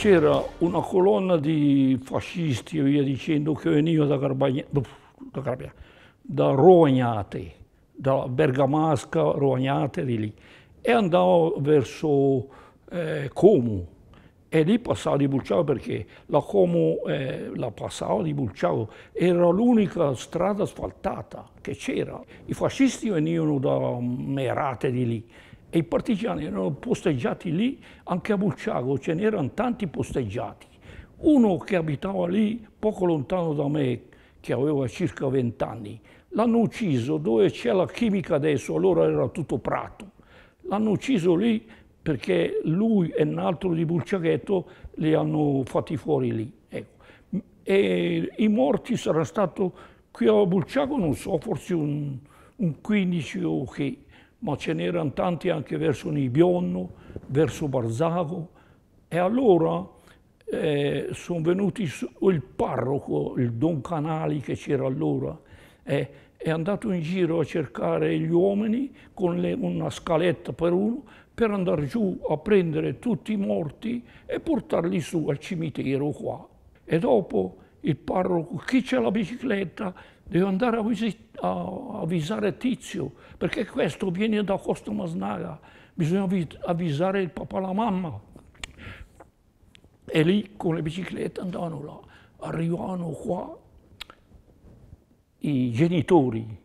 c'era una colonna di fascisti e via dicendo che veniva da, boh, da, Carbagna, da Rognate, da Bergamasca, Rognate di lì, e andava verso eh, Como. E lì passava di Bulciavo perché la Como, eh, la passava di Bulciavo, era l'unica strada asfaltata che c'era. I fascisti venivano da Merate di lì e i partigiani erano posteggiati lì, anche a Bucciago ce n'erano tanti posteggiati. Uno che abitava lì, poco lontano da me, che aveva circa 20 anni, l'hanno ucciso dove c'è la chimica adesso, allora era tutto prato. L'hanno ucciso lì perché lui e un altro di Bulciaghetto li hanno fatti fuori lì. Ecco. E i morti saranno stati qui a Bulciago, non so, forse un, un 15 o okay. che ma ce n'erano tanti anche verso Nibionno, verso Barzago. E allora eh, sono venuti su, il parroco, il Don Canali che c'era allora, eh, è andato in giro a cercare gli uomini con le, una scaletta per uno per andare giù a prendere tutti i morti e portarli su al cimitero qua. E dopo il parroco, chi c'è la bicicletta, deve andare a visitare avvisare Tizio, perché questo viene da Costa Masnaga, bisogna avvisare il papà e la mamma. E lì con le biciclette andavano là, arrivavano qua i genitori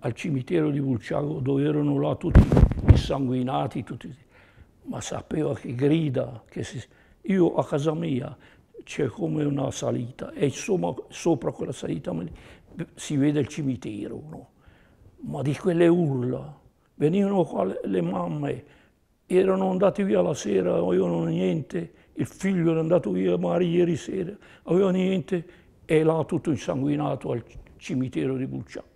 al cimitero di Vulciago dove erano là tutti insanguinati, tutti, ma sapeva che grida, che si... io a casa mia c'è come una salita e insomma sopra quella salita si vede il cimitero, no? ma di quelle urla. Venivano qua le mamme, erano andate via la sera, avevano niente, il figlio era andato via magari ieri sera, aveva niente, e là tutto insanguinato al cimitero di Bucciano.